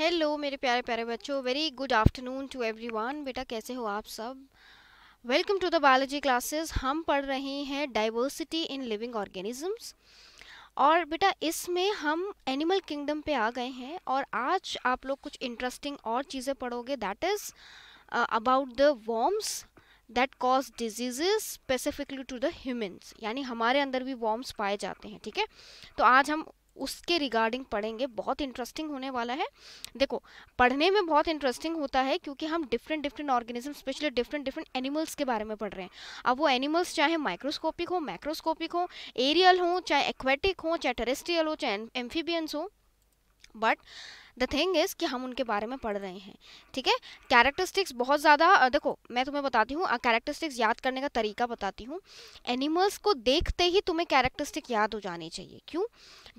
Hello मेरे प्यारे प्यारे बच्चों very good afternoon to everyone बेटा कैसे हो आप सब welcome to the biology classes हम पढ़ रहे हैं डाइवर्सिटी इन लिविंग ऑर्गेनिजम्स और बेटा इसमें हम एनिमल किंगडम पे आ गए हैं और आज आप लोग कुछ इंटरेस्टिंग और चीज़ें पढ़ोगे that is about the worms that cause diseases specifically to the humans यानी हमारे अंदर भी वॉम्स पाए जाते हैं ठीक है तो आज हम उसके रिगार्डिंग पढ़ेंगे बहुत इंटरेस्टिंग होने वाला है देखो पढ़ने में बहुत इंटरेस्टिंग होता है क्योंकि हम different different organism specially different different animals के बारे में पढ़ रहे हैं अब वो एनिमल्स चाहे माइक्रोस्कोपिक हो मैक्रोस्कोपिक हो एरियल हो चाहे एक्वेटिक हो चाहे टेरेस्ट्रियल हो चाहे एम्फीबियंस हो बट द थिंग इज़ कि हम उनके बारे में पढ़ रहे हैं ठीक है कैरेक्टरिस्टिक्स बहुत ज़्यादा देखो मैं तुम्हें बताती हूँ कैरेक्टरिस्टिक्स याद करने का तरीका बताती हूँ एनिमल्स को देखते ही तुम्हें कैरेक्टरिस्टिक याद हो जानी चाहिए क्यों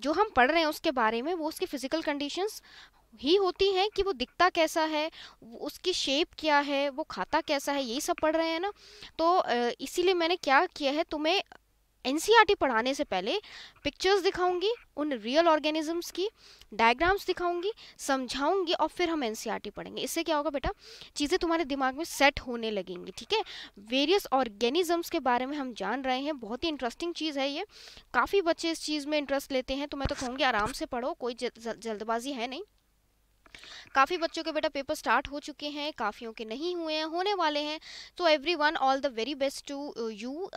जो हम पढ़ रहे हैं उसके बारे में वो उसकी फिजिकल कंडीशंस ही होती हैं कि वो दिखता कैसा है उसकी शेप क्या है वो खाता कैसा है यही सब पढ़ रहे हैं ना तो इसीलिए मैंने क्या किया है तुम्हें एनसीईआरटी पढ़ाने से पहले पिक्चर्स दिखाऊंगी उन रियल ऑर्गेनिजम्स की डायग्राम्स दिखाऊंगी समझाऊंगी और फिर हम एनसीईआरटी पढ़ेंगे इससे क्या होगा बेटा चीज़ें तुम्हारे दिमाग में सेट होने लगेंगी ठीक है वेरियस ऑर्गेनिजम्स के बारे में हम जान रहे हैं बहुत ही इंटरेस्टिंग चीज़ है ये काफ़ी बच्चे इस चीज़ में इंटरेस्ट लेते हैं तो मैं तो कहूँगी आराम से पढ़ो कोई जल्दबाजी है नहीं काफ़ी बच्चों के बेटा पेपर स्टार्ट हो चुके हैं काफ़ियों के नहीं हुए हैं होने वाले हैं तो everyone all the very best to you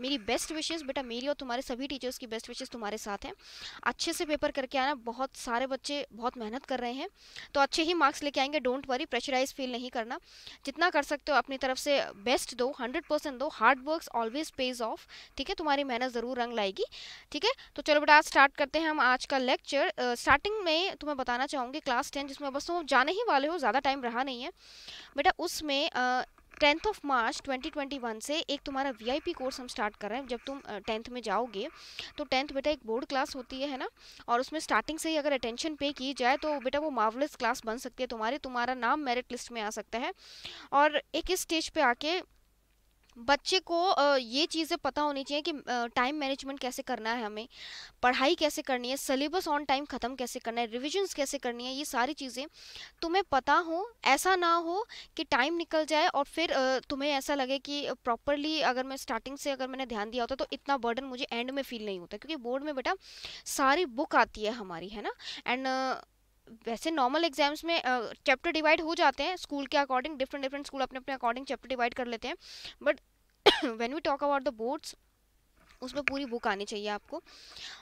मेरी बेस्ट विशेज़ बेटा मेरी और तुम्हारे सभी टीचर्स की बेस्ट विशेज़ तुम्हारे साथ हैं अच्छे से पेपर करके आना बहुत सारे बच्चे बहुत मेहनत कर रहे हैं तो अच्छे ही मार्क्स लेके आएंगे डोंट वरी प्रेशराइज फील नहीं करना जितना कर सकते हो अपनी तरफ से बेस्ट दो हंड्रेड परसेंट दो hard work always pays off ठीक है तुम्हारी मेहनत ज़रूर रंग लाएगी ठीक है तो चलो बेटा आज स्टार्ट करते हैं हम आज का लेक्चर स्टार्टिंग में तुम्हें बताना चाहूँगी क्लास टेन जिसमें बस तुम जाने ही वाले हो ज़्यादा टाइम रहा नहीं है बेटा उसमें टेंथ ऑफ मार्च 2021 से एक तुम्हारा वीआईपी कोर्स हम स्टार्ट कर रहे हैं जब तुम टेंथ में जाओगे तो टेंथ बेटा एक बोर्ड क्लास होती है है ना और उसमें स्टार्टिंग से ही अगर अटेंशन पे की जाए तो बेटा वो मार्वलस क्लास बन सकती है तुम्हारे तुम्हारा नाम मेरिट लिस्ट में आ सकता है और एक इस स्टेज पर आके बच्चे को ये चीज़ें पता होनी चाहिए कि टाइम मैनेजमेंट कैसे करना है हमें पढ़ाई कैसे करनी है सिलेबस ऑन टाइम ख़त्म कैसे करना है रिविजन्स कैसे करनी है ये सारी चीज़ें तुम्हें पता हो ऐसा ना हो कि टाइम निकल जाए और फिर तुम्हें ऐसा लगे कि प्रॉपरली अगर मैं स्टार्टिंग से अगर मैंने ध्यान दिया होता तो इतना बर्डन मुझे एंड में फील नहीं होता क्योंकि बोर्ड में बेटा सारी बुक आती है हमारी है ना एंड वैसे नॉर्मल एग्जाम्स में चैप्टर डिवाइड हो जाते हैं स्कूल के अकॉर्डिंग डिफरेंट डिफरेंट स्कूल अपने अपने अकॉर्डिंग चैप्टर डिवाइड कर लेते हैं but when we talk about the boards उसमें पूरी बुक आनी चाहिए आपको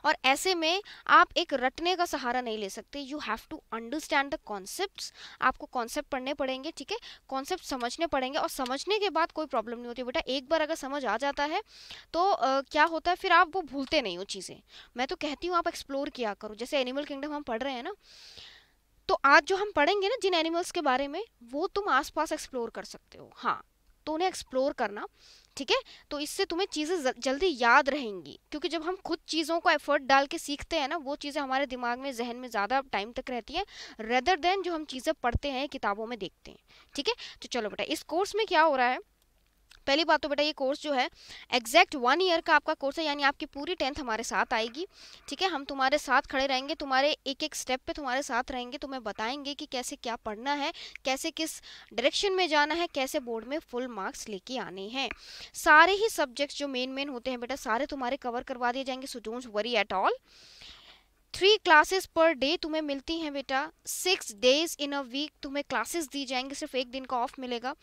और ऐसे में आप एक रटने का सहारा नहीं ले सकते you have to understand the concept आपको कॉन्सेप्ट पढ़ने पड़ेंगे ठीक है कॉन्सेप्ट समझने पड़ेंगे और समझने के बाद कोई प्रॉब्लम नहीं होती बेटा एक बार अगर समझ आ जाता है तो uh, क्या होता है फिर आप वो भूलते नहीं हो चीज़ें मैं तो कहती हूँ आप एक्सप्लोर किया करो जैसे एनिमल किंगडम हम पढ़ रहे हैं ना तो आज जो हम पढ़ेंगे ना जिन एनिमल्स के बारे में वो तुम आसपास एक्सप्लोर कर सकते हो हाँ तो उन्हें एक्सप्लोर करना ठीक है तो इससे तुम्हें चीज़ें जल्दी याद रहेंगी क्योंकि जब हम खुद चीज़ों को एफर्ट डाल के सीखते हैं ना वो चीज़ें हमारे दिमाग में जहन में ज़्यादा टाइम तक रहती हैं रेदर देन जो हम चीज़ें पढ़ते हैं किताबों में देखते हैं ठीक है तो चलो बेटा इस कोर्स में क्या हो रहा है पहली बात तो बेटा ये कोर्स जो है एग्जैक्ट वन ईयर का आपका कोर्स है यानी आपकी पूरी टेंथ हमारे साथ आएगी ठीक है हम तुम्हारे साथ खड़े रहेंगे तुम्हारे एक एक स्टेप पे तुम्हारे साथ रहेंगे तुम्हें बताएंगे कि कैसे क्या पढ़ना है कैसे किस डायरेक्शन में जाना है कैसे बोर्ड में फुल मार्क्स लेके आने हैं सारे ही सब्जेक्ट्स जो मेन मेन होते हैं बेटा सारे तुम्हारे कवर करवा दिए जाएंगे so don't worry at all three classes per day तुम्हें मिलती हैं बेटा six days in a week तुम्हें क्लासेस दी जाएंगी सिर्फ एक दिन का ऑफ मिलेगा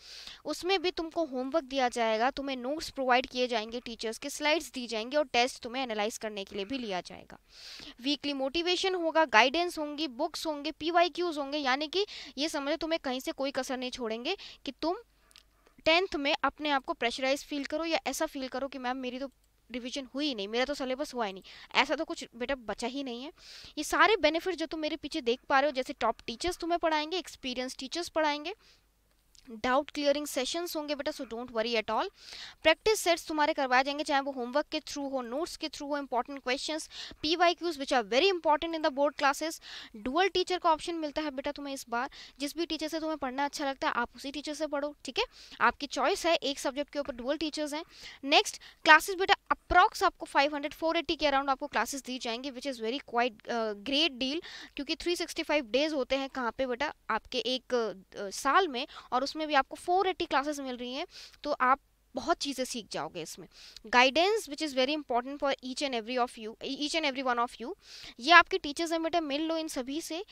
उसमें भी तुमको होमवर्क दिया जाएगा तुम्हें नोट्स प्रोवाइड किए जाएंगे टीचर्स के स्लाइड्स दी जाएंगी और टेस्ट तुम्हें एनालाइज करने के लिए भी लिया जाएगा वीकली मोटिवेशन होगा गाइडेंस होंगी बुक्स होंगे पी होंगे यानी कि ये समझो तुम्हें कहीं से कोई कसर नहीं छोड़ेंगे कि तुम टेंथ में अपने आप को प्रेशराइज फील करो या ऐसा फील करो कि मैम मेरी तो रिविजन हुई ही नहीं मेरा तो सिलेबस हुआ ही नहीं ऐसा तो कुछ बेटा बचा ही नहीं है ये सारे बेनिफिट जो तुम मेरे पीछे देख पा रहे हो जैसे टॉप टीचर्स तुम्हें पढ़ाएंगे एक्सपीरियंस टीचर्स पढ़ाएंगे डाउट क्लियरिंग सेशंस होंगे बेटा so don't worry at all practice sets तुम्हारे करवाए जाएंगे चाहे वो होमवर्क के थ्रू हो नोट्स के थ्रू हो important questions P Y Qs which are very important in the board classes dual teacher का ऑप्शन मिलता है बेटा तुम्हें इस बार जिस भी टीचर से तुम्हें पढ़ना अच्छा लगता है आप उसी टीचर से पढ़ो ठीक है आपकी चॉइस है एक सब्जेक्ट के ऊपर डुअल टीचर्स हैं नेक्स्ट क्लासेस बेटा अप्रॉक्स आपको फोर एटी के अराउंड आपको क्लासेस दी जाएंगी which is very quite great deal क्योंकि फाइव डेज होते हैं कहाँ पे बेटा आपके एक uh, साल में और उस उसमें भी आपको फोर एट्टी क्लासेस मिल रही हैं तो आप बहुत चीज़ें सीख जाओगे इसमें guidance which is very important for each and every of you each and every one of you ये आपके टीचर्स हैं बेटा मिल लो इन सभी से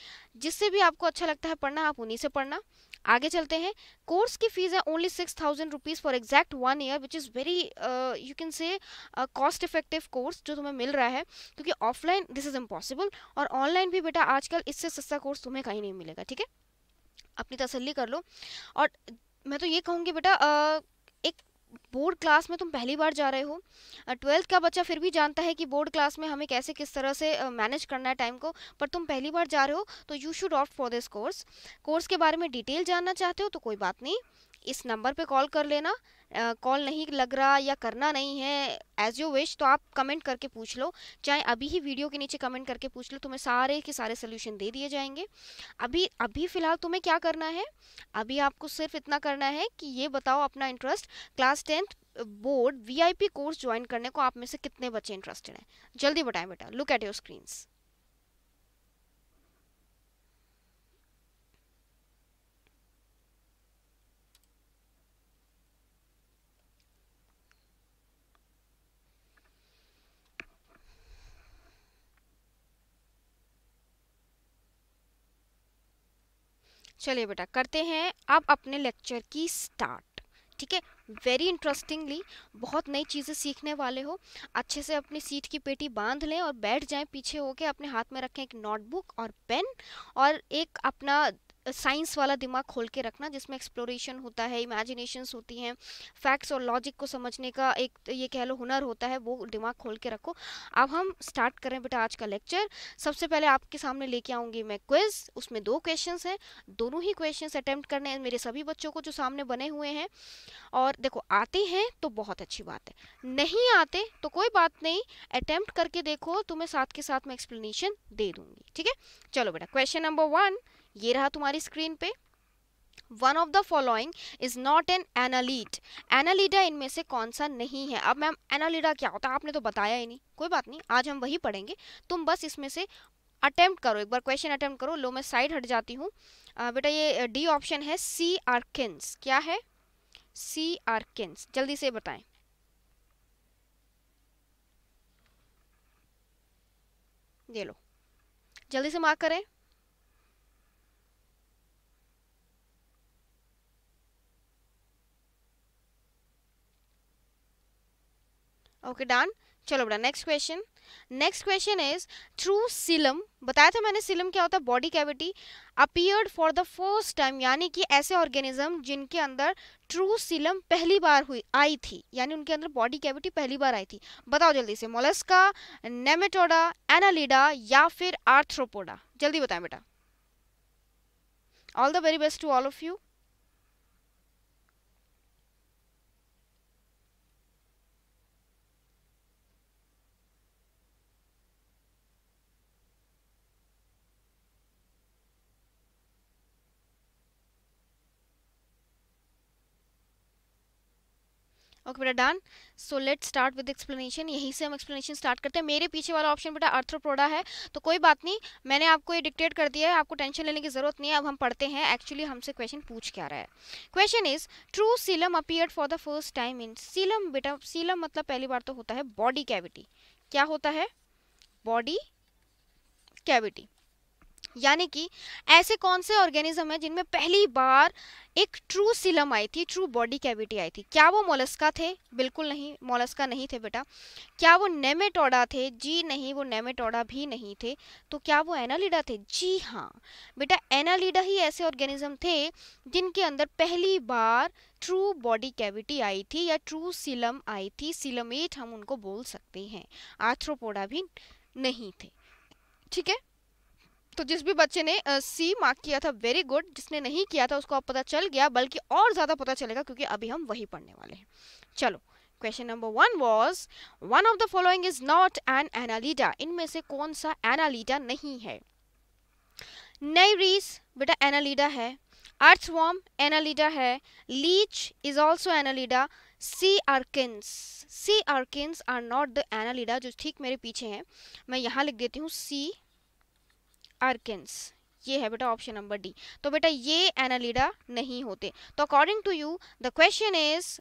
जिससे भी आपको अच्छा लगता है पढ़ना आप उन्हीं से पढ़ना आगे चलते हैं कोर्स की फीस है only six thousand rupees for exact one year which is very you can say cost effective course जो तुम्हें मिल रहा है क्योंकि ऑफलाइन दिस इज़ इम्पॉसिबल और ऑनलाइन भी बेटा आजकल इससे सस्ता कोर्स तुम्हें कहीं नहीं मिलेगा ठीक है अपनी तसल्ली कर लो और मैं तो ये कहूँगी बेटा एक बोर्ड क्लास में तुम पहली बार जा रहे हो ट्वेल्थ का बच्चा फिर भी जानता है कि बोर्ड क्लास में हमें कैसे किस तरह से मैनेज करना है टाइम को पर तुम पहली बार जा रहे हो तो you should opt for this course course के बारे में डिटेल जानना चाहते हो तो कोई बात नहीं इस नंबर पे कॉल कर लेना कॉल नहीं लग रहा या करना नहीं है एज यू विश तो आप कमेंट करके पूछ लो चाहे अभी ही वीडियो के नीचे कमेंट करके पूछ लो तुम्हें सारे के सारे सोल्यूशन दे दिए जाएंगे अभी अभी फ़िलहाल तुम्हें क्या करना है अभी आपको सिर्फ इतना करना है कि ये बताओ अपना interest class tenth board VIP course join करने को आप में से कितने बच्चे इंटरेस्टेड हैं जल्दी बताएं बेटा लुक एट योर स्क्रीन्स चलिए बेटा करते हैं अब अपने लेक्चर की स्टार्ट ठीक है वेरी इंटरेस्टिंगली बहुत नई चीज़ें सीखने वाले हो अच्छे से अपनी सीट की पेटी बांध लें और बैठ जाएं पीछे होके अपने हाथ में रखें एक नोटबुक और पेन और एक अपना साइंस वाला दिमाग खोल के रखना जिसमें एक्सप्लोरेशन होता है इमेजिनेशंस होती हैं फैक्ट्स और लॉजिक को समझने का एक तो ये कह लो हुनर होता है वो दिमाग खोल के रखो अब हम स्टार्ट करें बेटा आज का लेक्चर सबसे पहले आपके सामने लेके आऊँगी मैं क्विज उसमें दो क्वेश्चन हैं दोनों ही क्वेश्चन अटैम्प्ट करने मेरे सभी बच्चों को जो सामने बने हुए हैं और देखो आते हैं तो बहुत अच्छी बात है नहीं आते तो कोई बात नहीं अटैम्प्ट करके देखो तुम्हें साथ के साथ मैं एक्सप्लेनेशन दे दूँगी ठीक है चलो बेटा क्वेश्चन नंबर वन ये रहा तुम्हारी स्क्रीन पे one of the following is not an annelid annelida इनमें से कौन सा नहीं है अब मैम एनालीडा क्या होता है आपने तो बताया ही नहीं कोई बात नहीं आज हम वही पढ़ेंगे तुम बस इसमें से अटेम्प्ट करो एक बार क्वेश्चन अटेम्प्ट करो लो मैं साइड हट जाती हूँ बेटा ये डी ऑप्शन है सी आर्किन्स क्या है सी आर्किन्स जल्दी से बताएं दे लो जल्दी से मार्क करें ओके डन चलो बेटा next question next question is true coelom बताया था मैंने सिलम क्या होता है body cavity appeared for the first time यानी कि ऐसे ऑर्गेनिज्म जिनके अंदर ट्रू सिलम पहली बार हुई आई थी यानी उनके अंदर बॉडी कैविटी पहली बार आई थी बताओ जल्दी से मोलस्का नेमेटोडा एनालिडा या फिर आर्थ्रोपोडा जल्दी बताएं बेटा all the very best to all of you okay बेटा done so let start with explanation यहीं से हम एक्सप्लेनेशन स्टार्ट करते हैं मेरे पीछे वाला ऑप्शन बेटा अर्थ्रोप्रोडा है तो कोई बात नहीं मैंने आपको ये डिक्टेट कर दिया है आपको टेंशन लेने की जरूरत नहीं है अब हम पढ़ते हैं एक्चुअली हमसे क्वेश्चन पूछ क्या रहा है question is true coelom appear for the first time in coelom बेटा सीलम मतलब पहली बार तो होता है बॉडी कैविटी क्या होता है बॉडी कैविटी यानी कि ऐसे कौन से ऑर्गेनिज्म हैं जिनमें पहली बार एक ट्रू सिलम आई थी ट्रू बॉडी कैविटी आई थी क्या वो मोलस्का थे बिल्कुल नहीं मोलस्का नहीं थे बेटा क्या वो नेमेटोडा थे जी नहीं वो नेमेटोडा भी नहीं थे तो क्या वो एनालिडा थे जी हाँ बेटा एनालिडा ही ऐसे ऑर्गेनिज्म थे जिनके अंदर पहली बार ट्रू बॉडी कैविटी आई थी या ट्रू सिलम आई थी सिलमेट हम उनको बोल सकते हैं आर्थ्रोपोडा भी नहीं थे ठीक है तो जिस भी बच्चे ने सी मार्क किया था वेरी गुड जिसने नहीं किया था उसको अब पता चल गया बल्कि और ज़्यादा पता चलेगा क्योंकि अभी हम वही पढ़ने वाले हैं चलो question number one was one of the following is not an annelida इनमें से कौन सा एनालीडा नहीं है नईरीस बेटा एनालिडा है अर्थवॉम एनालिडा है leech is also annelida sea urchins sea urchins are not the annelida जो ठीक मेरे पीछे हैं मैं यहाँ लिख देती हूँ सी अर्किस ये है बेटा ऑप्शन नंबर डी तो बेटा ये एनालिडा नहीं होते तो according to you the question is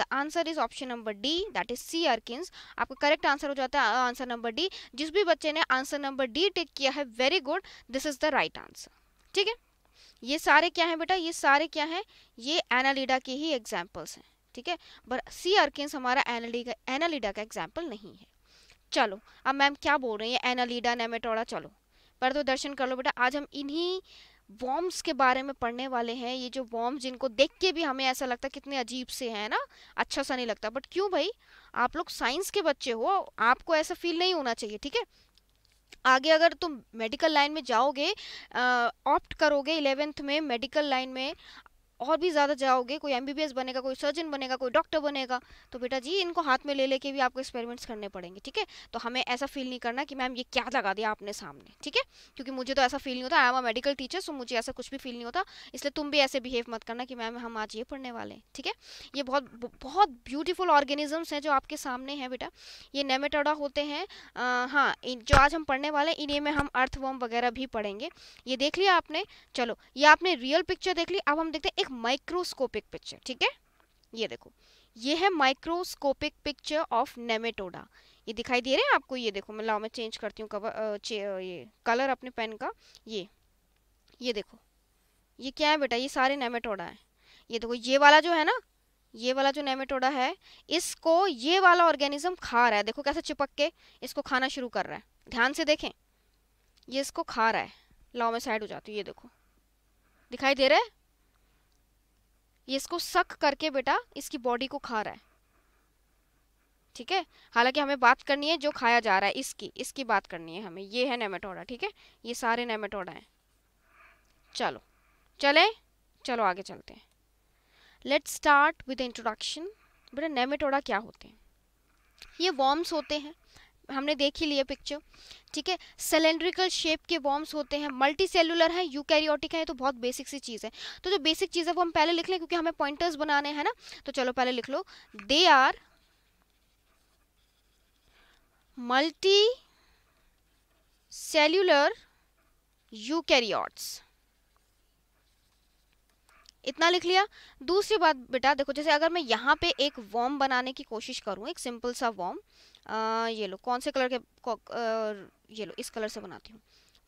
the answer is option number D that is sea urchins आपका करेक्ट आंसर हो जाता है आंसर नंबर डी जिस भी बच्चे ने आंसर नंबर डी टिक किया है very good this is the right answer ठीक है ये सारे क्या हैं बेटा ये सारे क्या हैं ये एनालिडा के ही एग्जाम्पल्स हैं ठीक है बट सी आर्किस हमारा एनालिडा एनालिडा का एग्जाम्पल नहीं है चलो अब मैम क्या बोल रहे हैं एनालिडा नेमेटोड़ा चलो पर तो दर्शन कर लो बेटा आज हम इन्हीं वॉम्स के बारे में पढ़ने वाले हैं ये जो वॉम्स जिनको देख के भी हमें ऐसा लगता है कितने अजीब से हैं ना अच्छा सा नहीं लगता बट क्यों भाई आप लोग साइंस के बच्चे हो आपको ऐसा फील नहीं होना चाहिए ठीक है आगे अगर तुम मेडिकल लाइन में जाओगे ऑप्ट करोगे इलेवेंथ में मेडिकल लाइन में और भी ज़्यादा जाओगे कोई एम बनेगा कोई सर्जन बनेगा कोई डॉक्टर बनेगा तो बेटा जी इनको हाथ में ले लेके भी आपको एक्सपेरिमेंट्स करने पड़ेंगे ठीक है तो हमें ऐसा फील नहीं करना कि मैम ये क्या लगा दिया आपने सामने ठीक है क्योंकि मुझे तो ऐसा फील नहीं होता I am a medical teacher so मुझे ऐसा कुछ भी फील नहीं होता इसलिए तुम भी ऐसे बिहेव मत करना कि मैम हम आज ये पढ़ने वाले हैं ठीक है ये बहुत बहुत ब्यूटीफुल ऑर्गेनिजम्स हैं जो आपके सामने हैं बेटा ये नेमेटोडा होते हैं हाँ जो आज हम पढ़ने वाले हैं इन्हीं में हम अर्थवर्म वगैरह भी पढ़ेंगे ये देख लिया आपने चलो ये आपने रियल पिक्चर देख ली अब हम देखते हैं एक माइक्रोस्कोपिक पिक्चर ठीक है ये देखो ये है माइक्रोस्कोपिक पिक्चर ऑफ नेमेटोडा ये दिखाई दे रहे हैं आपको ये देखो मैं लाओ मैं चेंज करती हूँ कवर ये कलर अपने पेन का ये ये देखो ये क्या है बेटा ये सारे नेमेटोडा है ये देखो ये वाला जो है ना ये वाला जो नेमेटोडा है इसको ये वाला ऑर्गेनिज्म खा रहा है देखो कैसे चिपक के इसको खाना शुरू कर रहा है ध्यान से देखें ये इसको खा रहा है लाओ मैं साइड हो जाती हूँ ये देखो दिखाई दे रहा है ये इसको सक करके बेटा इसकी बॉडी को खा रहा है ठीक है हालांकि हमें बात करनी है जो खाया जा रहा है इसकी इसकी बात करनी है हमें ये है नेमेटोडा ठीक है ये सारे नेमेटोडा हैं चलो चले चलो आगे चलते हैं लेट स्टार्ट विद इंट्रोडक्शन बेटा नेमेटोडा क्या होते हैं ये वॉर्म्स होते हैं हमने देख ही लिया पिक्चर ठीक है सिलेंड्रिकल शेप के वॉर्म्स होते हैं मल्टी सेलुलर हैं कैरियोटिक हैं तो बहुत बेसिक सी चीज़ है तो जो बेसिक चीज़ है वो हम पहले लिख लें क्योंकि हमें पॉइंटर्स बनाने हैं ना तो चलो पहले लिख लो they are multicellular eukaryotes इतना लिख लिया दूसरी बात बेटा देखो जैसे अगर मैं यहाँ पे एक वॉर्म बनाने की कोशिश करूँ एक सिंपल सा वॉर्म ये लो कौन से कलर के ये लो इस कलर से बनाती हूँ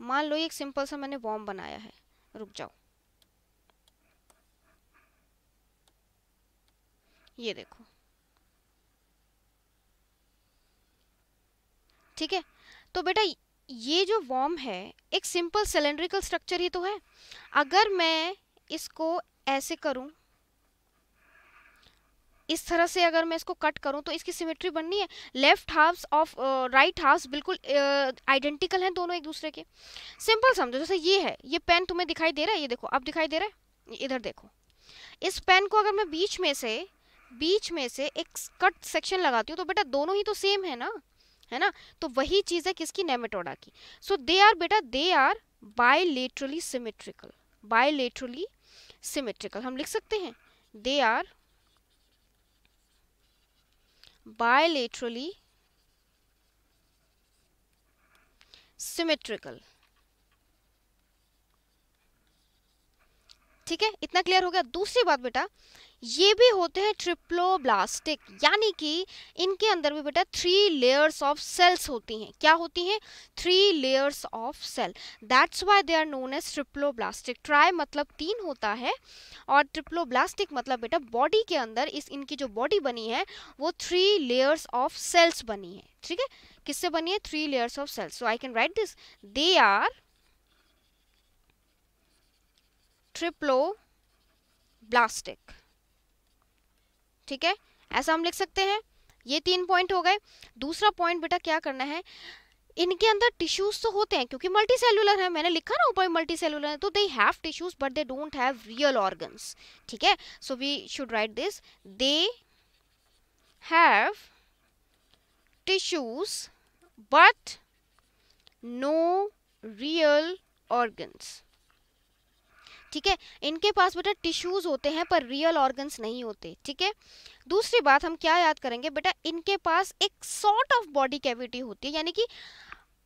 मान लो एक सिंपल सा मैंने वॉर्म बनाया है रुक जाओ ये देखो ठीक है तो बेटा ये जो वॉर्म है एक सिंपल सिलेंड्रिकल स्ट्रक्चर ही तो है अगर मैं इसको ऐसे करूं इस तरह से अगर मैं इसको कट करूं तो इसकी सिमेट्री बननी है left halves of right halves बिल्कुल आइडेंटिकल uh, हैं दोनों एक दूसरे के सिंपल समझो जैसे ये है ये पेन तुम्हें दिखाई दे रहा है ये देखो अब दिखाई दे रहा है इधर देखो इस पेन को अगर मैं बीच में से बीच में से एक कट सेक्शन लगाती हूँ तो बेटा दोनों ही तो सेम है ना है ना तो वही चीज़ है किसकी नेमेटोडा की सो दे आर बेटा they are bilaterally symmetrical bilaterally symmetrical हम लिख सकते हैं दे आर बायोलेट्रली सिमेट्रिकल ठीक है इतना क्लियर हो गया दूसरी बात बेटा ये भी होते हैं ट्रिप्लोब्लास्टिक यानी कि इनके अंदर भी बेटा थ्री लेयर्स ऑफ सेल्स होती हैं क्या होती हैं three layers of cell that's why they are known as triploblastic tri मतलब तीन होता है और ट्रिप्लोब्लास्टिक मतलब बेटा बॉडी के अंदर इस इनकी जो बॉडी बनी है वो थ्री लेयर्स ऑफ सेल्स बनी है ठीक है किससे बनी है three layers of cells so I can write this they are triploblastic ठीक है ऐसा हम लिख सकते हैं ये तीन पॉइंट हो गए दूसरा पॉइंट बेटा क्या करना है इनके अंदर टिश्यूज तो होते हैं क्योंकि मल्टी सेलुलर है मैंने लिखा ना ऊपर मल्टी सेलुलर है तो they have tissues but they don't have real organs ठीक है so we should write this they have tissues but no real organs ठीक है इनके पास बेटा टिश्यूज़ होते हैं पर रियल ऑर्गन्स नहीं होते ठीक है दूसरी बात हम क्या याद करेंगे बेटा इनके पास एक सॉर्ट ऑफ बॉडी कैविटी होती है यानी कि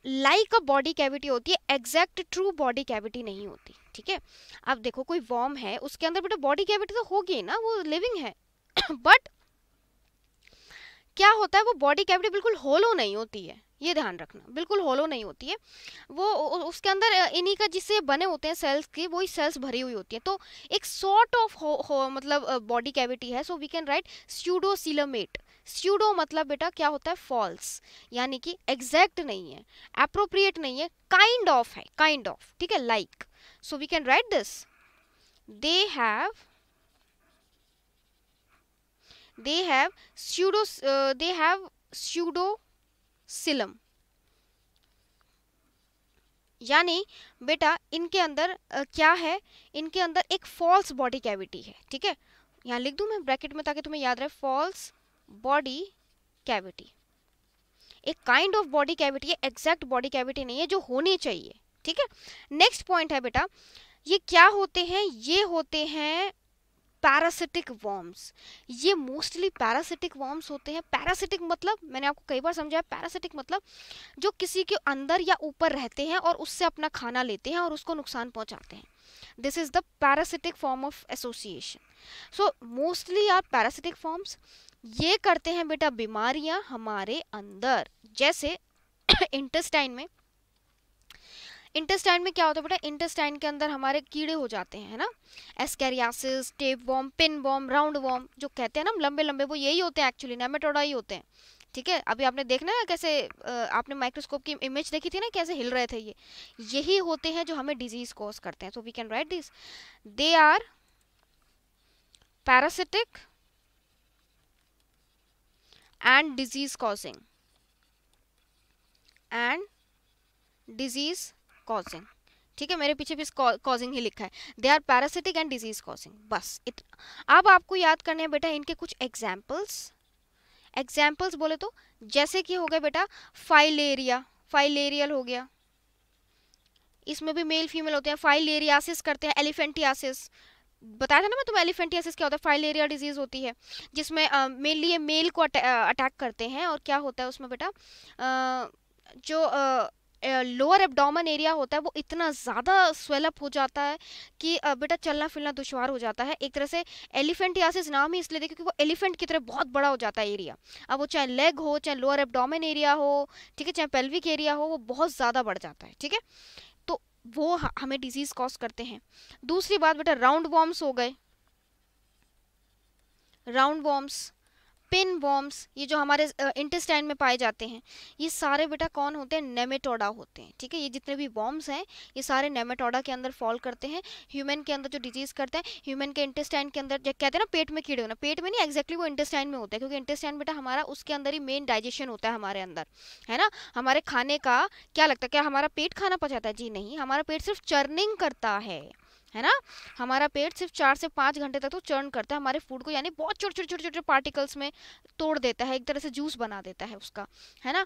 लाइक अ बॉडी कैविटी होती है एग्जैक्ट ट्रू बॉडी कैविटी नहीं होती ठीक है अब देखो कोई वॉर्म है उसके अंदर बेटा बॉडी कैविटी तो होगी ना वो लिविंग है बट क्या होता है वो बॉडी कैविटी बिल्कुल होलो नहीं होती है ये ध्यान रखना बिल्कुल होलो नहीं होती है वो उसके अंदर इन्हीं का जिससे बने होते हैं सेल्स की वही सेल्स भरी हुई होती है तो एक सॉर्ट ऑफ हो, मतलब बॉडी कैविटी है so we can write pseudocoelomate pseudo मतलब बेटा क्या होता है फॉल्स यानी कि एग्जैक्ट नहीं है अप्रोप्रिएट नहीं है काइंड ऑफ है काइंड ऑफ ठीक है like so we can write this they have they have pseudo they have pseudo coelom यानी बेटा इनके अंदर आ, क्या है इनके अंदर एक फॉल्स बॉडी कैविटी है ठीक है यहाँ लिख दूँ मैं ब्रैकेट में ताकि तुम्हें याद रहे फॉल्स बॉडी कैविटी एक काइंड ऑफ बॉडी कैविटी है एग्जैक्ट बॉडी कैविटी नहीं है जो होनी चाहिए ठीक है नेक्स्ट पॉइंट है बेटा ये क्या होते हैं ये होते हैं पैरासिटिक वॉर्म्स ये मोस्टली पैरासिटिक वॉर्म्स होते हैं पैरासिटिक मतलब मैंने आपको कई बार समझाया पैरासिटिक मतलब जो किसी के अंदर या ऊपर रहते हैं और उससे अपना खाना लेते हैं और उसको नुकसान पहुंचाते हैं this is the parasitic form of association so mostly are parasitic forms ये करते हैं बेटा बीमारियां हमारे अंदर जैसे इंटेस्टाइन में इंटेस्टाइन में क्या होता है बेटा इंटेस्टाइन के अंदर हमारे कीड़े हो जाते हैं है ना ascariasis tape worm pin worm round worm जो कहते हैं ना लंबे लंबे वो यही होते हैं एक्चुअली नेमेटोडा ही होते हैं ठीक है अभी आपने देखना है कैसे आपने माइक्रोस्कोप की इमेज देखी थी ना कैसे हिल रहे थे ये यही होते हैं जो हमें डिजीज कॉज करते हैं तो we can write this they are parasitic and disease causing and disease causing ठीक है मेरे पीछे भी कॉजिंग ही लिखा है they are parasitic and disease causing बस इत अब आपको याद करने हैं बेटा इनके कुछ एग्जाम्पल्स एग्जाम्पल्स बोले तो जैसे कि हो गया बेटा फाइलेरिया फाइलेरियल हो गया इसमें भी मेल फीमेल होते हैं फाइलेरियासिस करते हैं एलिफेंटियासिस बताया था ना मैं तुम्हें एलिफेंटियासिस क्या होता है फाइलेरिया डिजीज़ होती है जिसमें मेनली ये मेल को अटैक करते हैं और क्या होता है उसमें बेटा जो आ, लोअर एबडामन एरिया होता है वो इतना ज़्यादा स्वेलअप हो जाता है कि बेटा चलना फिरना दुशवार हो जाता है एक तरह से एलिफेंट यासिस नाम ही इसलिए क्योंकि वो एलिफेंट की तरह बहुत बड़ा हो जाता है एरिया अब वो चाहे लेग हो चाहे लोअर एबडोमन एरिया हो ठीक है चाहे पेल्विक एरिया हो वो बहुत ज़्यादा बढ़ जाता है ठीक है तो वो हमें डिजीज़ कॉज करते हैं दूसरी बात बेटा राउंड वॉर्म्स हो गए राउंड वॉर्म्स पिन वॉम्स ये जो हमारे इंटेस्टाइन में पाए जाते हैं ये सारे बेटा कौन होते हैं नेमेटोडा होते हैं ठीक है ये जितने भी वॉम्स हैं ये सारे नेमेटोडा के अंदर फॉल करते हैं ह्यूमन के अंदर जो डिजीज़ करते हैं ह्यूमन के इंटेस्टाइन के अंदर कहते हैं ना पेट में कीड़े होना पेट में नहीं एक्जैक्टली वो इंटेस्टाइन में होता है क्योंकि इंटेस्टाइन बेटा हमारा उसके अंदर ही मेन डाइजेशन होता है हमारे अंदर है ना हमारे खाने का क्या लगता है क्या हमारा पेट खाना पचाता है जी नहीं हमारा पेट सिर्फ चर्निंग करता है है ना हमारा पेट सिर्फ चार से पाँच घंटे तक तो चर्न करता है हमारे फूड को यानी बहुत छोटे छोटे छोटे छोटे पार्टिकल्स में तोड़ देता है एक तरह से जूस बना देता है उसका है ना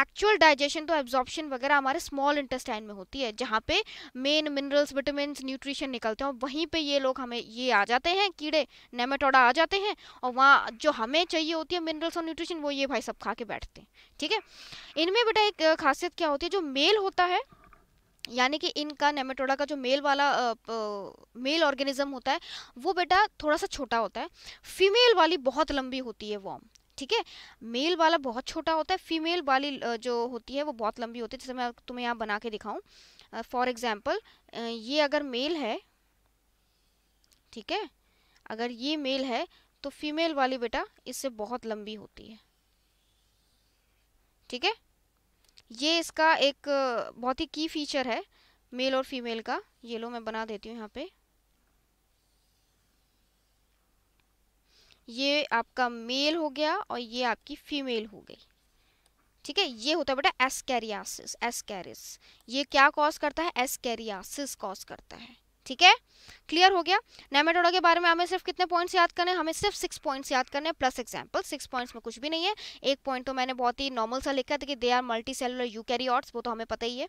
एक्चुअल डाइजेशन तो एब्जॉर्प्शन वगैरह हमारे स्मॉल इंटेस्टाइन में होती है जहाँ पे मेन मिनरल्स विटामिन न्यूट्रिशन निकलते हैं वहीं पे ये लोग हमें ये आ जाते हैं कीड़े नेमेटोडा आ जाते हैं और वहाँ जो हमें चाहिए होती है मिनरल्स और न्यूट्रिशन वो ये भाई सब खा के बैठते हैं ठीक है इनमें बेटा एक खासियत क्या होती है जो मेल होता है यानी कि इनका नेमेटोडा का जो मेल वाला आ, मेल ऑर्गेनिज्म होता है वो बेटा थोड़ा सा छोटा होता है फीमेल वाली बहुत लंबी होती है वॉम ठीक है मेल वाला बहुत छोटा होता है फीमेल वाली जो होती है वो बहुत लंबी होती है जैसे मैं तुम्हें यहाँ बना के दिखाऊँ फॉर एग्जाम्पल ये अगर मेल है ठीक है अगर ये मेल है तो फीमेल वाली बेटा इससे बहुत लंबी होती है ठीक है ये इसका एक बहुत ही की फीचर है मेल और फीमेल का ये लो मैं बना देती हूँ यहाँ पे ये आपका मेल हो गया और ये आपकी फीमेल हो गई ठीक है ये होता है बेटा एस्कैरियासिस एस्कैरिस ये क्या कॉज करता है एस्कैरियासिस कॉज करता है ठीक है क्लियर हो गया नेमेटोडा के बारे में हमें सिर्फ कितने पॉइंट्स याद करने हमें सिर्फ सिक्स पॉइंट्स याद करने प्लस एग्जाम्पल सिक्स पॉइंट्स में कुछ भी नहीं है एक पॉइंट तो मैंने बहुत ही नॉर्मल सा लिखा था कि दे आर मल्टी सेलुलर ऑर्ट्स वो तो हमें पता ही है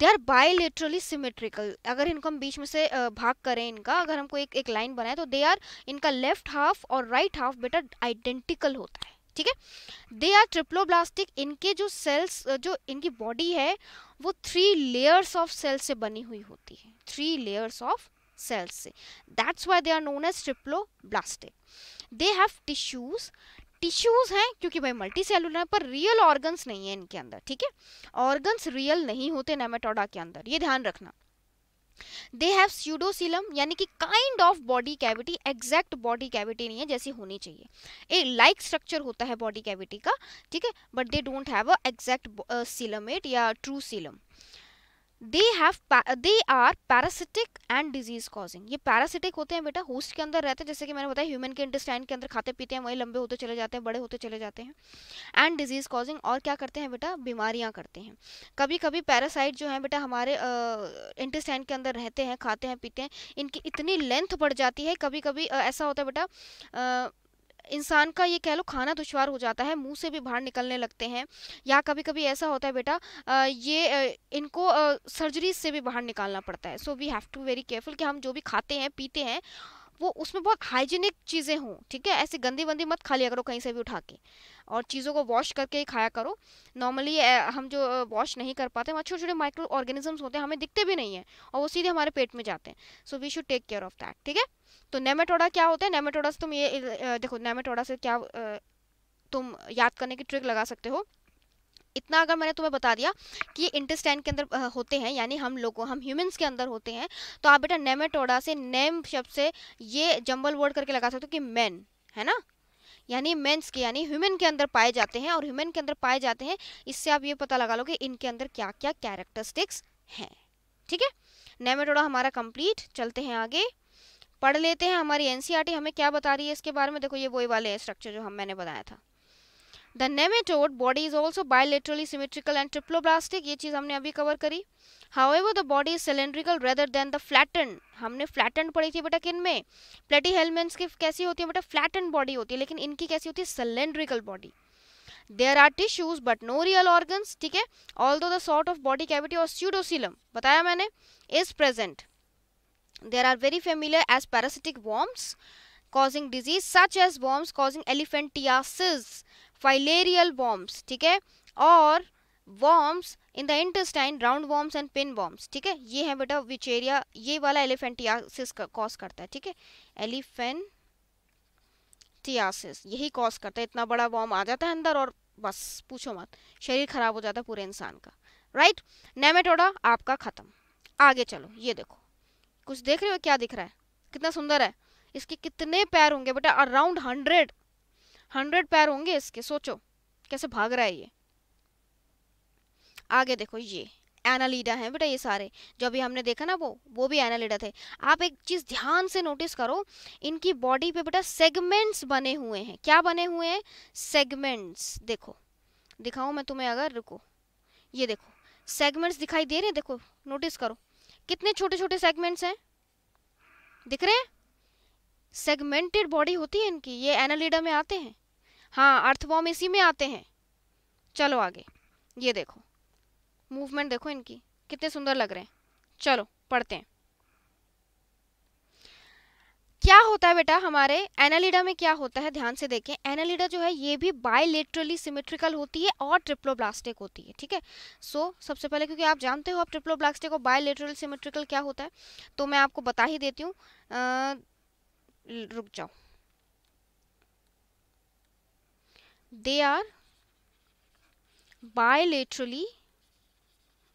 दे आर बायोलिट्रली सिमेट्रिकल अगर इनको हम बीच में से भाग करें इनका अगर हमको एक एक लाइन बनाए तो दे आर इनका लेफ्ट हाफ और राइट हाफ बेटा आइडेंटिकल होता है ठीक है दे आर ट्रिप्लोब्लास्टिक इनके जो सेल्स जो इनकी बॉडी है वो थ्री लेयर्स ऑफ सेल्स से बनी हुई होती है थ्री लेयर्स ऑफ सेल्स से why they are known as triploblastic they have tissues tissues हैं क्योंकि भाई मल्टी सेलुलर है पर रियल ऑर्गन्स नहीं है इनके अंदर ठीक है ऑर्गन्स रियल नहीं होते नेमेटोडा के अंदर ये ध्यान रखना दे हैव स्यूडोसिलम यानी कि kind of body cavity exact body cavity नहीं है जैसी होनी चाहिए ए लाइक स्ट्रक्चर होता है बॉडी कैविटी का ठीक है but they don't have a exact coelomate या true coelom they have they are parasitic and disease causing ये पैरासिटिक होते हैं बेटा होस्ट के अंदर रहते हैं जैसे कि मैंने बताया ह्यूमन के इंटेस्टाइन के अंदर खाते पीते हैं वही लंबे होते चले जाते हैं बड़े होते चले जाते हैं एंड डिजीज कॉजिंग और क्या करते हैं बेटा बीमारियां करते हैं कभी कभी पैरासाइट जो है बेटा हमारे इंटेस्टाइन के अंदर रहते हैं खाते हैं पीते हैं इनकी इतनी लेंथ बढ़ जाती है कभी कभी आ, ऐसा होता है बेटा आ, इंसान का ये कह लो खाना दुशवार हो जाता है मुंह से भी बाहर निकलने लगते हैं या कभी कभी ऐसा होता है बेटा ये इनको सर्जरीज से भी बाहर निकालना पड़ता है so we have to very careful कि हम जो भी खाते हैं पीते हैं वो उसमें बहुत हाइजीनिक चीज़ें हों ठीक है ऐसे गंदी वंदी मत खा लिया करो कहीं से भी उठा के और चीज़ों को वॉश करके ही खाया करो नॉर्मली हम जो वॉश नहीं कर पाते वहाँ छोटे छोटे माइक्रो ऑर्गेनिजम्स होते हैं हमें दिखते भी नहीं है और वो सीधे हमारे पेट में जाते हैं so we should take care of that ठीक है तो नेमेटोडा क्या होता है नेमेटोडा से तुम ये देखो नेमेटोडा से क्या तुम याद करने की ट्रिक लगा सकते हो इतना अगर मैंने तुम्हें बता दिया कि ये इंटेस्टाइन के अंदर होते हैं यानी हम लोगों हम ह्यूमंस के अंदर होते हैं तो आप बेटा नेमेटोडा से नेम शब्द से ये जंबल वर्ड करके लगा सकते हो कि मैन है ना यानी मेंस के यानी ह्यूमन के अंदर पाए जाते हैं और ह्यूमन के अंदर पाए जाते हैं इससे आप ये पता लगा लो कि इनके अंदर क्या क्या कैरेक्टरिस्टिक्स हैं ठीक है नेमेटोडा हमारा कंप्लीट चलते हैं आगे पढ़ लेते हैं हमारी एनसीईआरटी हमें क्या बता रही है इसके बारे में देखो ये वही वाले स्ट्रक्चर जो हम मैंने बताया था the nematode body is also bilaterally symmetrical and triploblastic ये चीज़ हमने अभी कवर करी however the body is cylindrical rather than the flatten हमने फ्लैटन पढ़ी थी बेटा किन में प्लेटी हेलमेंट्स की कैसी होती है बेटा फ्लैटन बॉडी होती है लेकिन इनकी कैसी होती है cylindrical body there are tissues but no real organs ठीक है although the sort of body cavity और स्यूडोसिलम बताया मैंने is present there are very familiar as parasitic worms causing disease such as worms causing elephantiasis filarial worms ठीक है और worms in the intestine round worms and pin worms ठीक है ये है बेटा विचेरिया ये वाला एलिफेंटियासिस कॉज करता है ठीक है एलिफेंटियासिस यही कॉज करता है इतना बड़ा वॉम आ जाता है अंदर और बस पूछो मत शरीर खराब हो जाता है पूरे इंसान का राइट नेमेटोडा आपका ख़त्म आगे चलो ये देखो कुछ देख रहे हो क्या दिख रहा है कितना सुंदर है इसके कितने पैर होंगे बेटा अराउंड हंड्रेड हंड्रेड पैर होंगे इसके सोचो कैसे भाग रहा है ये आगे देखो ये एनालीडा है बेटा ये सारे जो अभी हमने देखा ना वो वो भी एनालीडा थे आप एक चीज़ ध्यान से नोटिस करो इनकी बॉडी पे बेटा सेगमेंट्स बने हुए हैं क्या बने हुए हैं सेगमेंट्स देखो दिखाओ मैं तुम्हें अगर रुको ये देखो सेगमेंट्स दिखाई दे रहे हैं देखो नोटिस करो कितने छोटे छोटे सेगमेंट्स हैं दिख रहे हैं सेगमेंटेड बॉडी होती है इनकी ये एनालीडा में आते हैं हाँ अर्थवॉर्म इसी में आते हैं चलो आगे ये देखो मूवमेंट देखो इनकी कितने सुंदर लग रहे हैं चलो पढ़ते हैं क्या होता है बेटा हमारे एनालिडा में क्या होता है ध्यान से देखें एनालिडा जो है ये भी बायलेटरली सिमेट्रिकल होती है और ट्रिप्लोब्लास्टिक होती है ठीक है सो सबसे पहले क्योंकि आप जानते हो आप ट्रिप्लोब्लास्टिक और बायलेटरल सिमेट्रिकल क्या होता है तो मैं आपको बता ही देती हूँ रुक जाओ दे आर बायलेटरली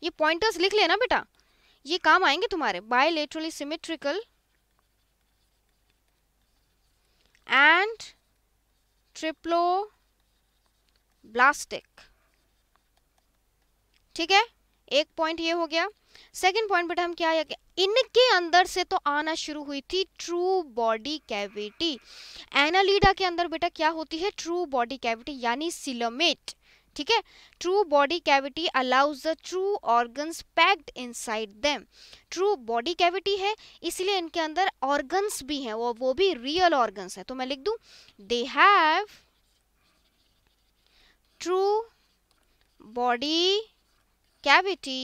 ये पॉइंटर्स लिख लेना बेटा ये काम आएंगे तुम्हारे bilaterally symmetrical and triploblastic ठीक है एक पॉइंट ये हो गया सेकंड पॉइंट बेटा हम क्या इनके अंदर से तो आना शुरू हुई थी ट्रू बॉडी कैविटी एनालीडा के अंदर बेटा क्या होती है ट्रू बॉडी कैविटी यानी सिलोमेट ठीक है true body cavity allows the true organs packed inside them true body cavity है इसलिए इनके अंदर ऑर्गन्स भी हैं वो वो भी रियल ऑर्गन्स है तो मैं लिख दूं they have true body cavity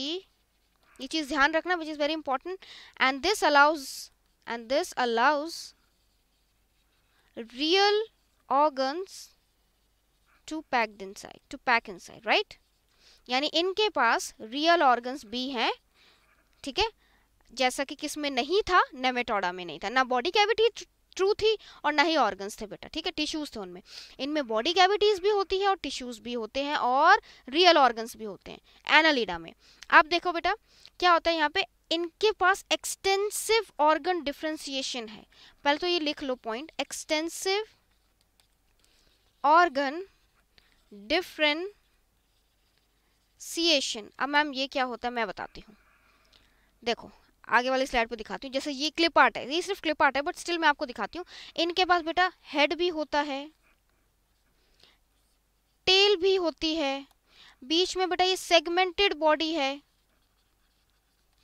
ये चीज़ ध्यान रखना which is very important and this allows and this allows to pack inside to pack inside right यानी इनके पास रियल ऑर्गन्स भी हैं ठीक है जैसा कि किस में नहीं था नेमेटोडा में नहीं था ना बॉडी कैविटी ट्रू थी और ना ही ऑर्गन्स थे बेटा ठीक है टिश्यूज थे उनमें इनमें बॉडी कैविटीज भी होती है और टिश्यूज भी होते हैं और रियल ऑर्गन्स भी होते हैं एनालिडा में आप देखो बेटा क्या होता है यहाँ पे इनके पास एक्सटेंसिव ऑर्गन डिफ्रेंसिएशन है पहले तो ये लिख लो पॉइंट एक्सटेंसिव ऑर्गन डिफ्रेंसिएशन अब मैम ये क्या होता है मैं बताती हूँ देखो आगे वाली स्लाइड पे दिखाती हूँ जैसे ये क्लिप आर्ट है ये सिर्फ क्लिप आर्ट है बट स्टिल मैं आपको दिखाती हूँ इनके पास बेटा हेड भी होता है टेल भी होती है बीच में बेटा ये सेगमेंटेड बॉडी है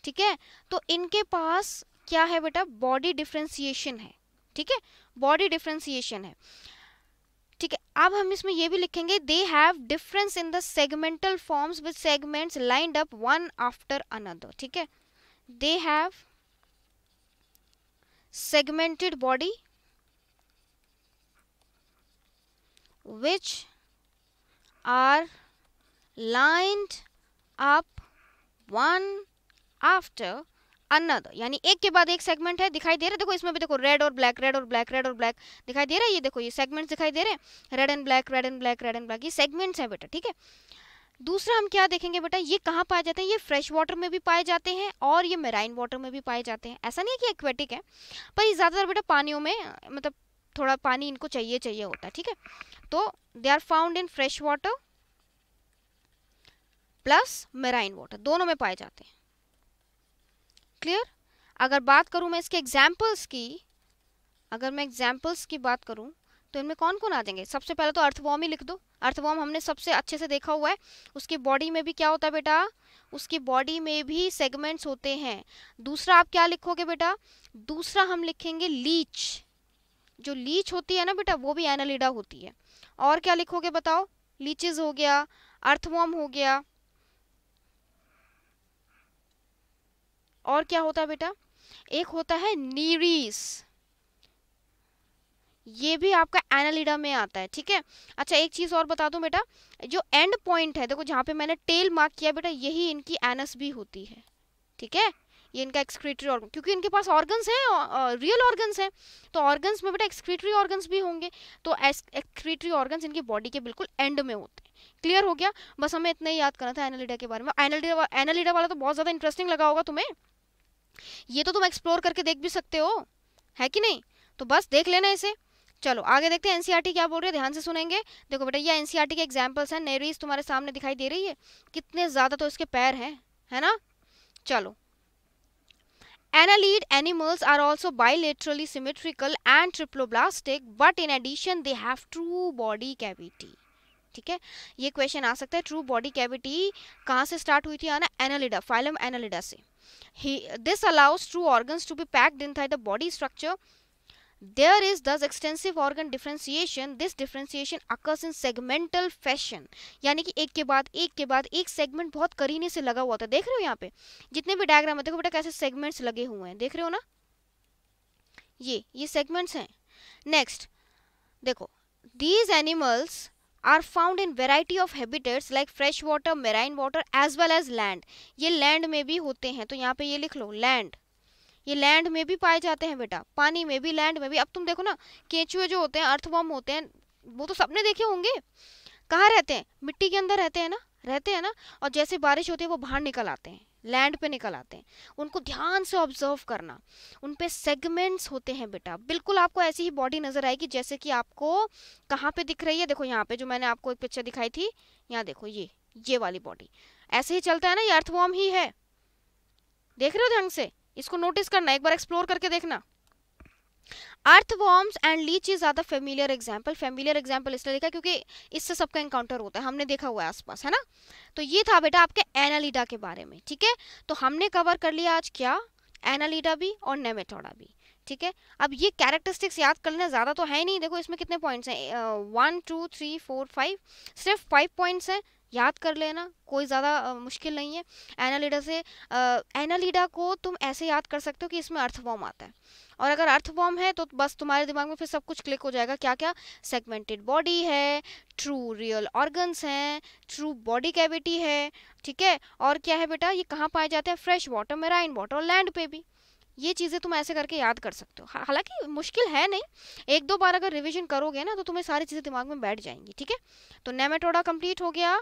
ठीक है तो इनके पास क्या है बेटा बॉडी डिफ्रेंसिएशन है ठीक है बॉडी डिफ्रेंसिएशन है ठीक है अब हम इसमें ये भी लिखेंगे they have difference in the segmental forms with segments lined up one after another ठीक है they have segmented body which are lined up one after another यानी एक के बाद एक सेगमेंट है दिखाई दे रहा है देखो इसमें भी देखो रेड और ब्लैक रेड और ब्लैक रेड और ब्लैक दिखाई दे रहा है ये देखो ये सेगमेंट्स दिखाई दे रहे हैं red and black red and black red and black ये सेगमेंट्स हैं बेटा ठीक है दूसरा हम क्या देखेंगे बेटा ये कहाँ पाए जाते हैं ये फ्रेश वाटर में भी पाए जाते हैं और ये मेराइन वाटर में भी पाए जाते हैं ऐसा नहीं है कि एक्वेटिक है पर ये ज़्यादातर बेटा पानियों में मतलब थोड़ा पानी इनको चाहिए चाहिए होता है ठीक है तो they are found in fresh water plus marine water दोनों में पाए जाते हैं क्लियर अगर बात करूँ मैं इसके एग्जाम्पल्स की अगर मैं एग्जाम्पल्स की बात करूँ तो इनमें कौन कौन आ जाएंगे सबसे पहले तो अर्थवॉम ही लिख दो अर्थवॉम हमने सबसे अच्छे से देखा हुआ है उसकी बॉडी में भी क्या होता है बेटा उसकी बॉडी में भी सेगमेंट्स होते हैं दूसरा आप क्या लिखोगे बेटा दूसरा हम लिखेंगे लीच जो लीच होती है ना बेटा वो भी एनालिडा होती है और क्या लिखोगे बताओ लीचेज हो गया अर्थवॉम हो गया और क्या होता है बेटा एक होता है नीरीस ये भी आपका एनालिडा में आता है ठीक है अच्छा एक चीज़ और बता दूं बेटा जो एंड पॉइंट है देखो जहां पे मैंने टेल मार्क किया बेटा यही इनकी एनस भी होती है ठीक है ये इनका एक्सक्रीटरी ऑर्गन क्योंकि इनके पास ऑर्गन्स हैं रियल ऑर्गन्स हैं तो ऑर्गन्स में बेटा एक्सक्रीटरी ऑर्गन्स भी होंगे तो एक्सक्रीटरी ऑर्गन्स इनकी बॉडी के बिल्कुल एंड में होते हैं क्लियर हो गया बस हमें इतना ही याद करना था एनालिडा के बारे में एनालिडा एनालिडा वाला तो बहुत ज़्यादा इंटरेस्टिंग लगा होगा तुम्हें ये तो तुम एक्सप्लोर करके देख भी सकते हो है कि नहीं तो बस देख लेना इसे चलो आगे देखते हैं एनसीईआरटी e क्या बोल रही है ध्यान से सुनेंगे देखो बेटा ये एनसीईआरटी e के एग्जांपल्स हैं नेरीज तुम्हारे सामने दिखाई दे रही है कितने ज़्यादा तो इसके पैर हैं है ना चलो annelid animals are also bilaterally symmetrical and triploblastic but in addition they have true body cavity ठीक है ये क्वेश्चन आ सकता है ट्रू बॉडी कैविटी कहाँ से स्टार्ट हुई थी आना एनालिडा फाइलम एनालिडा से ही this allows true organs to be packed in the body structure there is thus extensive organ differentiation this differentiation occurs in segmental fashion यानी कि एक के बाद एक के बाद एक सेगमेंट बहुत करीने से लगा हुआ था देख रहे हो यहाँ पे जितने भी डायग्राम है देखो बेटा कैसे सेगमेंट्स लगे हुए हैं देख रहे हो ना ये ये सेगमेंट्स हैं नेक्स्ट देखो these animals are found in variety of habitats like fresh water marine water as well as land ये लैंड में भी होते हैं तो यहाँ पे ये लिख लो लैंड ये लैंड में भी पाए जाते हैं बेटा पानी में भी लैंड में भी अब तुम देखो ना केंचुए जो होते हैं अर्थवम होते हैं वो तो सबने देखे होंगे कहाँ रहते हैं मिट्टी के अंदर रहते हैं ना रहते हैं ना और जैसे बारिश होती है वो बाहर निकल आते हैं लैंड पे निकल आते हैं उनको ध्यान से ऑब्जर्व करना उन पे सेगमेंट्स होते हैं बेटा बिल्कुल आपको ऐसी ही बॉडी नज़र आएगी जैसे कि आपको कहाँ पे दिख रही है देखो यहाँ पे जो मैंने आपको एक पिक्चर दिखाई थी यहाँ देखो ये ये वाली बॉडी ऐसे ही चलता है ना ये अर्थवॉर्म ही है देख रहे हो ढंग से इसको नोटिस करना एक बार एक्सप्लोर करके देखना earthworms and leech are the familiar example familiar example इसलिए देखा क्योंकि इससे सबका इंकाउंटर होता है हमने देखा हुआ है आसपास है ना तो ये था बेटा आपके एनालिडा के बारे में ठीक है तो हमने कवर कर लिया आज क्या एनालिडा भी और नेमेटोडा भी ठीक है अब ये कैरेक्टरिस्टिक्स याद कर लेना ज़्यादा तो है नहीं देखो इसमें कितने पॉइंट्स हैं one two three four five सिर्फ फाइव पॉइंट्स हैं याद कर लेना कोई ज़्यादा मुश्किल नहीं है एनालिडा से एनालिडा को तुम ऐसे याद कर सकते हो कि इसमें अर्थवॉम आता है और अगर अर्थ बॉम है तो बस तुम्हारे दिमाग में फिर सब कुछ क्लिक हो जाएगा क्या क्या सेगमेंटेड बॉडी है ट्रू रियल ऑर्गन्स हैं ट्रू बॉडी कैविटी है ठीक है और क्या है बेटा ये कहाँ पाए जाते हैं फ्रेश वाटर मेराइन वाटर और लैंड पे भी ये चीज़ें तुम ऐसे करके याद कर सकते हो हालांकि मुश्किल है नहीं एक दो बार अगर रिविजन करोगे ना तो तुम्हें सारी चीज़ें दिमाग में बैठ जाएंगी ठीक है तो नेमेटोडा कम्प्लीट हो गया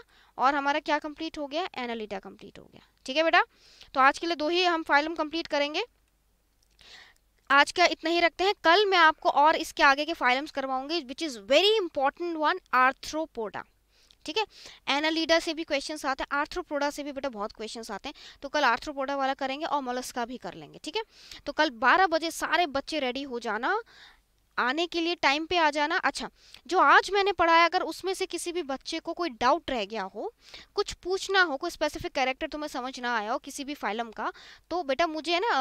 और हमारा क्या कम्प्लीट हो गया एनालिटा कम्प्लीट हो गया ठीक है बेटा तो आज के लिए दो ही हम फाइलम कम्प्लीट करेंगे आज का इतना ही रखते हैं कल मैं आपको और इसके आगे के फाइलम्स करवाऊंगी which is very important one arthropoda ठीक है एनालीडा से भी क्वेश्चन आते हैं आर्थ्रोपोडा से भी बेटा बहुत क्वेश्चन आते हैं तो कल आर्थ्रोपोडा वाला करेंगे और मोलस्का भी कर लेंगे ठीक है तो कल बारह बजे सारे बच्चे रेडी हो जाना आने के लिए टाइम पे आ जाना अच्छा जो आज मैंने पढ़ाया अगर उसमें से किसी भी बच्चे को कोई डाउट रह गया हो कुछ पूछना हो कोई स्पेसिफिक कैरेक्टर तुम्हें समझ ना आया हो किसी भी फाइलम का तो बेटा मुझे है ना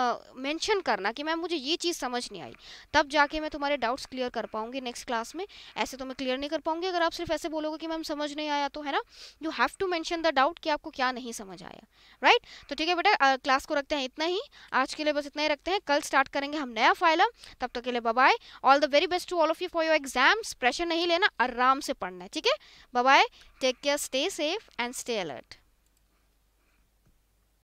मेंशन करना कि मैम मुझे ये चीज़ समझ नहीं आई तब जाके मैं तुम्हारे डाउट्स क्लियर कर पाऊंगी नेक्स्ट क्लास में ऐसे तो मैं क्लियर नहीं कर पाऊँगी अगर आप सिर्फ ऐसे बोलोगे कि मैम समझ नहीं आया तो है ना you have to mention the doubt कि आपको क्या नहीं समझ आया राइट right? तो ठीक है बेटा क्लास को रखते हैं इतना ही आज के लिए बस इतना ही रखते हैं कल स्टार्ट करेंगे हम नया फाइलम तब तक तो के लिए bye all the very best to all of you for your exams pressure नहीं लेना आराम से पढ़ना है ठीक है bye take care stay safe and stay alert